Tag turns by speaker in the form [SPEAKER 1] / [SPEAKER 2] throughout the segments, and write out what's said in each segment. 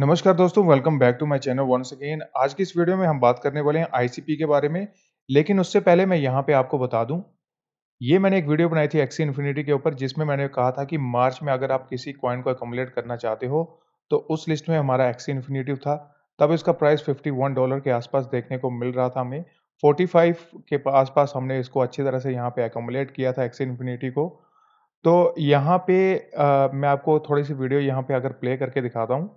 [SPEAKER 1] नमस्कार दोस्तों welcome back to my channel once again आज की इस वीडियो में हम बात करने वाले हैं आईसीपी के बारे में लेकिन उससे पहले मैं यहाँ पे आपको बता दूं ये मैंने एक वीडियो बनाई थी एक्सी इन्फिनिटी के ऊपर जिसमें मैंने कहा था कि मार्च में अगर आप किसी कॉइन को एकोमलेट करना चाहते हो तो उस लिस्ट में हमारा एक्सी इन्फिनिटिव था तब इसका प्राइस फिफ्टी डॉलर के आसपास देखने को मिल रहा था हमें फोर्टी के आसपास हमने इसको अच्छी तरह से यहाँ पे एकोमलेट किया था एक्सी इन्फिनिटी को तो यहाँ पे आ, मैं आपको थोड़ी सी वीडियो यहाँ पे अगर प्ले करके दिखाता हूँ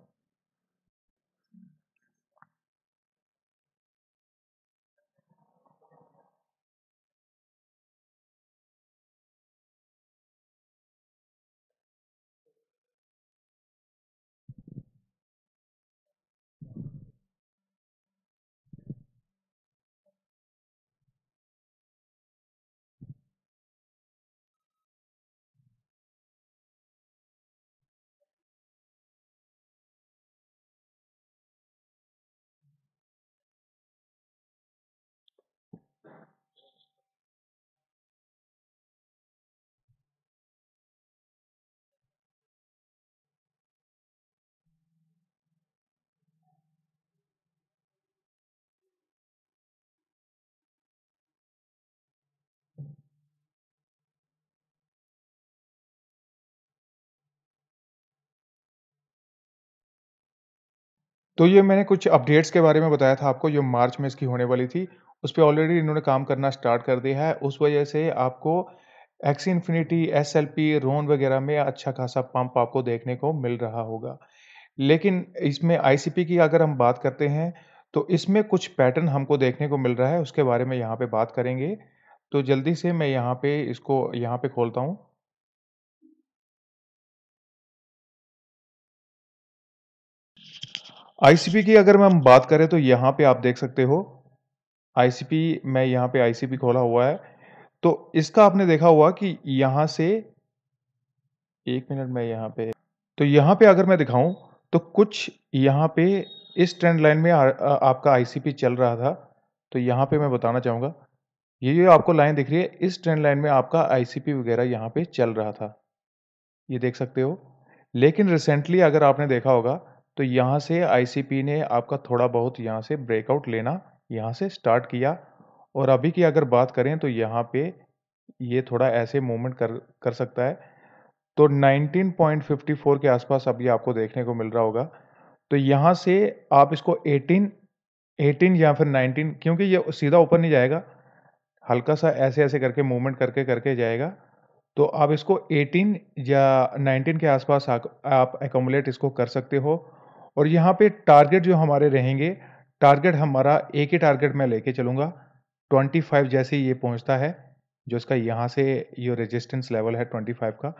[SPEAKER 1] तो ये मैंने कुछ अपडेट्स के बारे में बताया था आपको जो मार्च में इसकी होने वाली थी उस पर ऑलरेडी इन्होंने काम करना स्टार्ट कर दिया है उस वजह से आपको Axie infinity S L P Ron वगैरह में अच्छा खासा पंप आपको देखने को मिल रहा होगा लेकिन इसमें आई सी पी की अगर हम बात करते हैं तो इसमें कुछ पैटर्न हमको देखने को मिल रहा है उसके बारे में यहाँ पे बात करेंगे तो जल्दी से मैं यहाँ पे इसको यहाँ पे खोलता हूँ आईसीपी की अगर मैं हम बात करें तो यहाँ पे आप देख सकते हो आईसीपी मैं यहाँ पे आईसीपी खोला हुआ है तो इसका आपने देखा हुआ कि यहाँ से एक मिनट में यहाँ पे तो यहाँ पे अगर मैं दिखाऊं तो कुछ यहाँ पे इस ट्रेंड लाइन में आ, आ, आपका आईसीपी चल रहा था तो यहाँ पे मैं बताना चाहूँगा ये जो आपको लाइन दिख रही है इस ट्रेंड लाइन में आपका आईसीपी वगैरह यहाँ पे चल रहा था ये देख सकते हो लेकिन रिसेंटली अगर आपने देखा होगा तो यहाँ से आईसीपी ने आपका थोड़ा बहुत यहाँ से ब्रेकआउट लेना यहाँ से स्टार्ट किया और अभी की अगर बात करें तो यहाँ पे ये थोड़ा ऐसे मूवमेंट कर कर सकता है तो 19.54 के आसपास अभी आपको देखने को मिल रहा होगा तो यहाँ से आप इसको 18 18 या फिर 19 क्योंकि ये सीधा ऊपर नहीं जाएगा हल्का सा ऐसे ऐसे करके मूवमेंट करके करके जाएगा तो आप इसको 18 या 19 के आसपास आप एकोमुलेट इसको कर सकते हो और यहाँ पे टारगेट जो हमारे रहेंगे टारगेट हमारा एक ही टारगेट मैं लेके चलूँगा 25 जैसे ही ये पहुँचता है जो इसका यहाँ से ये रेजिस्टेंस लेवल है 25 का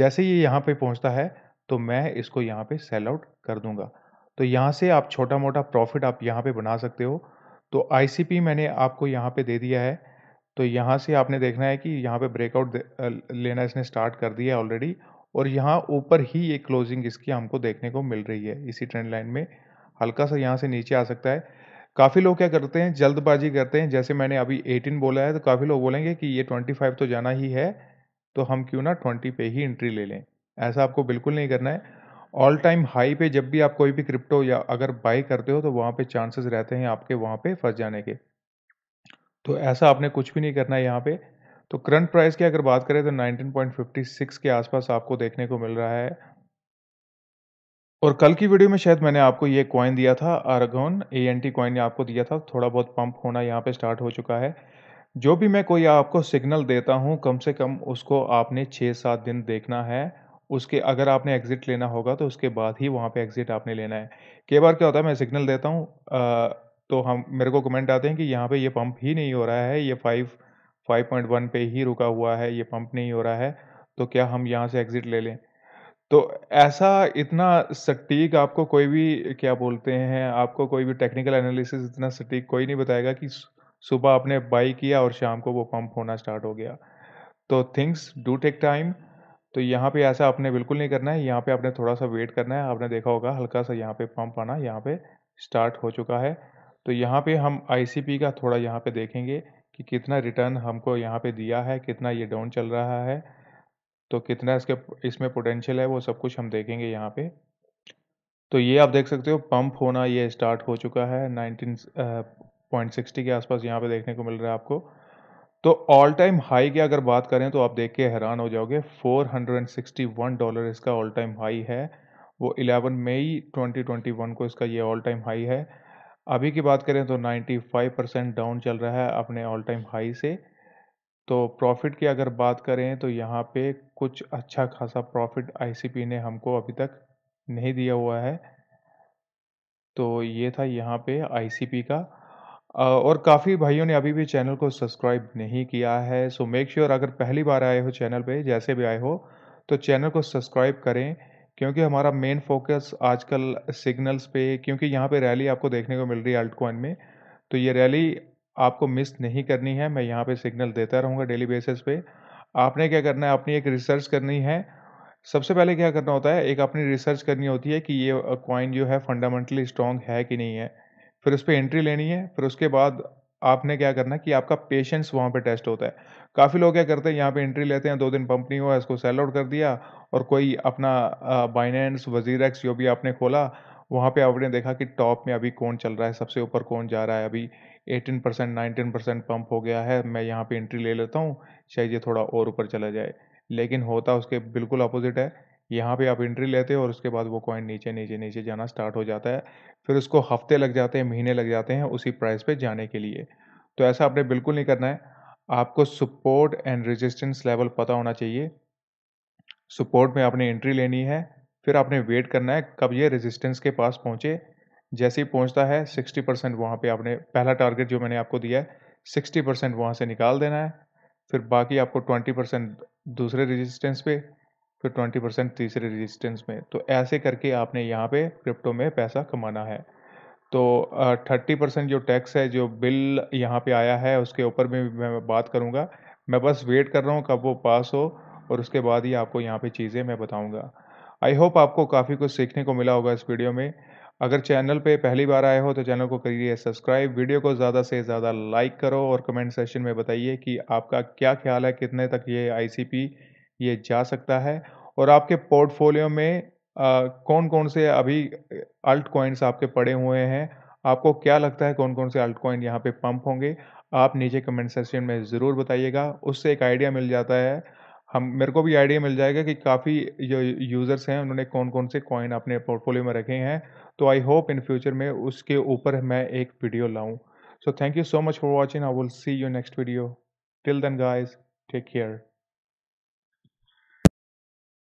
[SPEAKER 1] जैसे ये यहाँ पे पहुँचता है तो मैं इसको यहाँ पे सेल आउट कर दूँगा तो यहाँ से आप छोटा मोटा प्रॉफिट आप यहाँ पे बना सकते हो तो आई मैंने आपको यहाँ पे दे दिया है तो यहाँ से आपने देखना है कि यहाँ पे ब्रेकआउट लेना इसने स्टार्ट कर दिया ऑलरेडी और यहाँ ऊपर ही ये क्लोजिंग इसकी हमको देखने को मिल रही है इसी ट्रेंड लाइन में हल्का सा यहाँ से नीचे आ सकता है काफ़ी लोग क्या करते हैं जल्दबाजी करते हैं जैसे मैंने अभी 18 बोला है तो काफ़ी लोग बोलेंगे कि ये 25 तो जाना ही है तो हम क्यों ना 20 पे ही एंट्री ले लें ऐसा आपको बिल्कुल नहीं करना है ऑल टाइम हाई पे जब भी आप कोई भी क्रिप्टो या अगर बाई करते हो तो वहाँ पे चांसेस रहते हैं आपके वहाँ पे फंस जाने के तो ऐसा आपने कुछ भी नहीं करना है यहाँ पे तो करंट प्राइस की अगर बात करें तो 19.56 के आसपास आपको देखने को मिल रहा है और कल की वीडियो में शायद मैंने आपको ये कॉइन दिया था Argon A N T coin आपको दिया था थोड़ा बहुत पंप होना यहाँ पे स्टार्ट हो चुका है जो भी मैं कोई आपको सिग्नल देता हूँ कम से कम उसको आपने छः सात दिन देखना है उसके अगर आपने एग्ज़िट लेना होगा तो उसके बाद ही वहाँ पे एग्ज़िट आपने लेना है कई बार क्या होता है मैं सिग्नल देता हूँ तो हम मेरे को कमेंट आते हैं कि यहाँ पे ये पंप ही नहीं हो रहा है ये फाइव 5.1 पे ही रुका हुआ है ये पंप नहीं हो रहा है तो क्या हम यहाँ से एग्ज़िट ले लें तो ऐसा इतना सटीक आपको कोई भी क्या बोलते हैं आपको कोई भी टेक्निकल एनालिसिस इतना सटीक कोई नहीं बताएगा कि सुबह आपने बाई किया और शाम को वो पंप होना स्टार्ट हो गया तो थिंग्स डू टेक टाइम तो यहाँ पे ऐसा आपने बिल्कुल नहीं करना है यहाँ पे आपने थोड़ा सा वेट करना है आपने देखा होगा हल्का सा यहाँ पे पंप आना यहाँ पे स्टार्ट हो चुका है तो यहाँ पे हम आईसीपी का थोड़ा यहाँ पे देखेंगे कि कितना रिटर्न हमको यहाँ पे दिया है कितना ये डाउन चल रहा है तो कितना इसके इसमें पोटेंशियल है वो सब कुछ हम देखेंगे यहाँ पे तो ये आप देख सकते हो पंप होना ये स्टार्ट हो चुका है नाइनटीन पॉइंट सिक्सटी के आसपास यहाँ पे देखने को मिल रहा है आपको तो ऑल टाइम हाई की अगर बात करें तो आप देख के हैरान हो जाओगे 461 डॉलर इसका ऑल टाइम हाई है वो 11 मई 2021 को इसका ये ऑल टाइम हाई है अभी की बात करें तो 95 परसेंट डाउन चल रहा है अपने ऑल टाइम हाई से तो प्रॉफिट की अगर बात करें तो यहाँ पे कुछ अच्छा खासा प्रॉफिट आईसीपी ने हमको अभी तक नहीं दिया हुआ है तो ये था यहाँ पे आईसीपी का और काफ़ी भाइयों ने अभी भी चैनल को सब्सक्राइब नहीं किया है सो मेक श्योर अगर पहली बार आए हो चैनल पे जैसे भी आए हो तो चैनल को सब्सक्राइब करें क्योंकि हमारा मेन फोकस आजकल सिग्नल्स पे क्योंकि यहाँ पे रैली आपको देखने को मिल रही है अल्ट में तो ये रैली आपको मिस नहीं करनी है मैं यहाँ पे सिग्नल देता रहूँगा डेली बेसिस पे आपने क्या करना है अपनी एक रिसर्च करनी है सबसे पहले क्या करना होता है एक अपनी रिसर्च करनी होती है कि ये कॉइन uh, जो है फंडामेंटली स्ट्रॉन्ग है कि नहीं है फिर उस पर एंट्री लेनी है फिर उसके बाद आपने क्या करना कि आपका पेशेंस वहाँ पे टेस्ट होता है काफ़ी लोग क्या करते हैं यहाँ पे एंट्री लेते हैं दो दिन पंप नहीं हुआ इसको सेल आउट कर दिया और कोई अपना बाइनेंस एक्स जो भी आपने खोला वहाँ पे आपने देखा कि टॉप में अभी कौन चल रहा है सबसे ऊपर कौन जा रहा है अभी eighteen percent nineteen percent pump हो गया है मैं यहाँ पे एंट्री ले लेता हूँ शायद ये थोड़ा और ऊपर चला जाए लेकिन होता उसके बिल्कुल अपोजिट है यहाँ पे आप एंट्री लेते हो और उसके बाद वो कॉइन नीचे नीचे नीचे जाना स्टार्ट हो जाता है फिर उसको हफ्ते लग जाते हैं महीने लग जाते हैं उसी प्राइस पे जाने के लिए तो ऐसा आपने बिल्कुल नहीं करना है आपको सपोर्ट एंड रेजिस्टेंस लेवल पता होना चाहिए सपोर्ट में आपने एंट्री लेनी है फिर आपने वेट करना है कब ये रेजिस्टेंस के पास पहुँचे जैसे ही पहुँचता है सिक्सटी परसेंट वहाँ पर आपने पहला टारगेट जो मैंने आपको दिया है सिक्सटी परसेंट वहाँ से निकाल देना है फिर बाकी आपको ट्वेंटी परसेंट दूसरे रेजिस्टेंस पे फिर 20 परसेंट तीसरे रेजिस्टेंस में तो ऐसे करके आपने यहाँ पे क्रिप्टो में पैसा कमाना है तो थर्टी परसेंट जो टैक्स है जो बिल यहाँ पे आया है उसके ऊपर भी मैं बात करूँगा मैं बस वेट कर रहा हूँ कब वो पास हो और उसके बाद ही आपको यहाँ पे चीज़ें मैं बताऊँगा आई होप आपको काफ़ी कुछ सीखने को मिला होगा इस वीडियो में अगर चैनल पे पहली बार आए हो तो चैनल को करिए सब्सक्राइब वीडियो को ज़्यादा से ज़्यादा लाइक करो और कमेंट सेशन में बताइए कि आपका क्या ख्याल है कितने तक ये आईसीपी ये जा सकता है और आपके पोर्टफोलियो में कौन कौन से अभी अल्ट कॉइन्स आपके पड़े हुए हैं आपको क्या लगता है कौन कौन से अल्ट कॉइन यहाँ पे पंप होंगे आप नीचे कमेंट सेक्शन में ज़रूर बताइएगा उससे एक आइडिया मिल जाता है हम मेरे को भी आइडिया मिल जाएगा कि काफ़ी जो यूज़र्स हैं उन्होंने कौन कौन से कॉइन अपने पोर्टफोलियो में रखे हैं तो आई होप इन फ्यूचर में उसके ऊपर मैं एक वीडियो लाऊं so thank you so much for watching I will see you next video till then guys take care